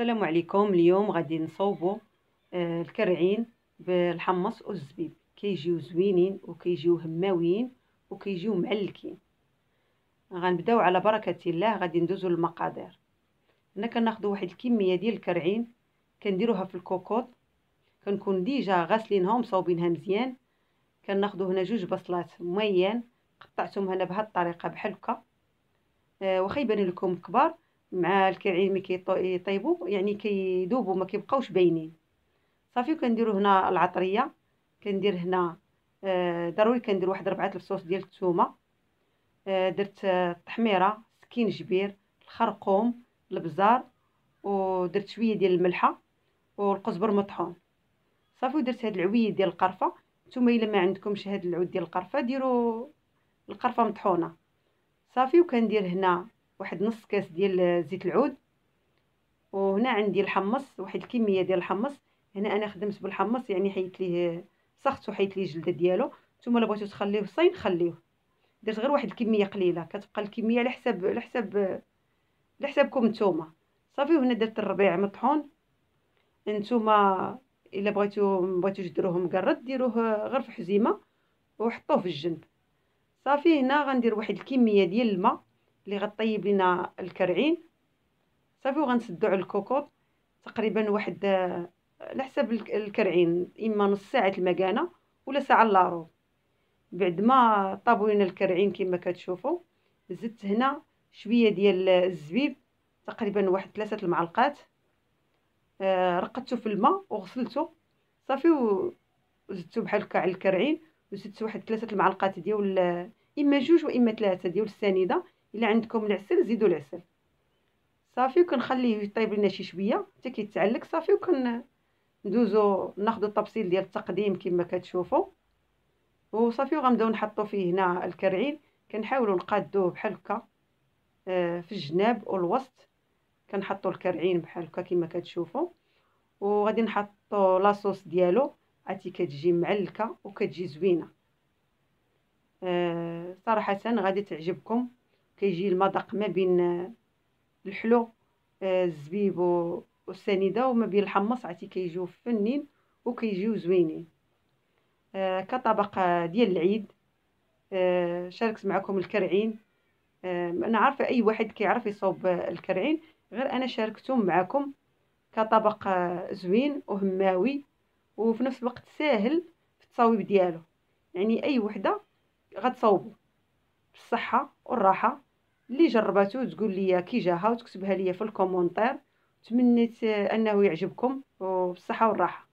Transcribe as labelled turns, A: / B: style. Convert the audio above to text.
A: السلام عليكم اليوم غادي نصوبوا آه، الكرعين بالحمص والزبيب كيجيو زوينين وكيجيو هماويين وكيجيو معلكين غنبداو على بركه الله غادي ندوزو للمقادير هنا كناخذوا واحد الكميه ديال الكرعين كنديروها في الكوكوط كنكون ديجا غاسلينهم صوبينها مزيان كناخذوا هنا جوج بصلات ميان قطعتهم هنا بهاد الطريقه بحال هكا آه يبان لكم كبار مع الكرعين ملي كيطيبوا يعني كيذوبوا ما كيبقاوش باينين صافي وكنديروا هنا العطريه كندير هنا ضروري آه، كندير واحد ربعه صوص ديال الثومه آه، درت آه، التحميره سكينجبير الخرقوم البزار ودرت شويه ديال الملحه والقزبر مطحون صافي ودرت هاد العويه ديال القرفه نتوما الا ما عندكمش هاد العود ديال القرفه ديروا القرفه مطحونه صافي وكندير هنا واحد نص كاس ديال زيت العود وهنا عندي الحمص واحد الكميه ديال الحمص هنا انا خدمت بالحمص يعني حيت ليه سخت وحيت ليه الجلده ديالو نتوما الا بغيتو تخليه صين خليوه درت غير واحد الكميه قليله كتبقى الكميه على حساب على حساب على حسابكم نتوما صافي وهنا درت الربيع مطحون نتوما الا بغيتو بغيتو ديروه مقرد ديروه غير في حزيمه وحطوه في الجنب صافي هنا غندير واحد الكميه ديال الماء اللي غطيب لنا الكرعين صافي وغنسدو على الكوكوط تقريبا واحد آه، على حساب الكرعين اما نص ساعه المكانه ولا ساعه لارو بعد ما طابو لنا الكرعين كما كتشوفوا زدت هنا شويه ديال الزبيب تقريبا واحد ثلاثه المعلقات آه، رقدته في الماء وغسلته صافي وزدته بحال هكا على الكرعين وزدت واحد ثلاثه المعلقات ديال آه، اما جوج واما ثلاثه ديال السنيده الا عندكم العسل زيدوا العسل صافي وكنخليه يطيب لنا شي شويه حتى كيتعلق صافي ندوزو ناخذ الطبسيل ديال التقديم كما كتشوفوا وصافي وغنبداو نحطو فيه هنا الكرعين كنحاولوا نقادوه بحال هكا آه، في الجناب والوسط كنحطو الكرعين بحال هكا كما كتشوفوا وغادي نحطو لاصوص ديالو عتي كتجي معلكه وكتجي زوينه أه صراحه غادي تعجبكم كيجي المذاق ما بين آه، الحلو آه، الزبيب والسنيده وما بين الحمص عرفتي كيجيو فنين وكيجيو زوينين آه، كطبق ديال العيد شاركت معكم الكرعين انا عارفه اي واحد كيعرف يصوب الكرعين غير انا شاركتهم معكم كطبق زوين وهماوي وفي نفس الوقت ساهل في التصاويب ديالو يعني اي وحده غتصاوبو بالصحه والراحه اللي جربته تقول لي كي جاها وتكتبها لي في الكومونتير تمنيت انه يعجبكم وبالصحه والراحه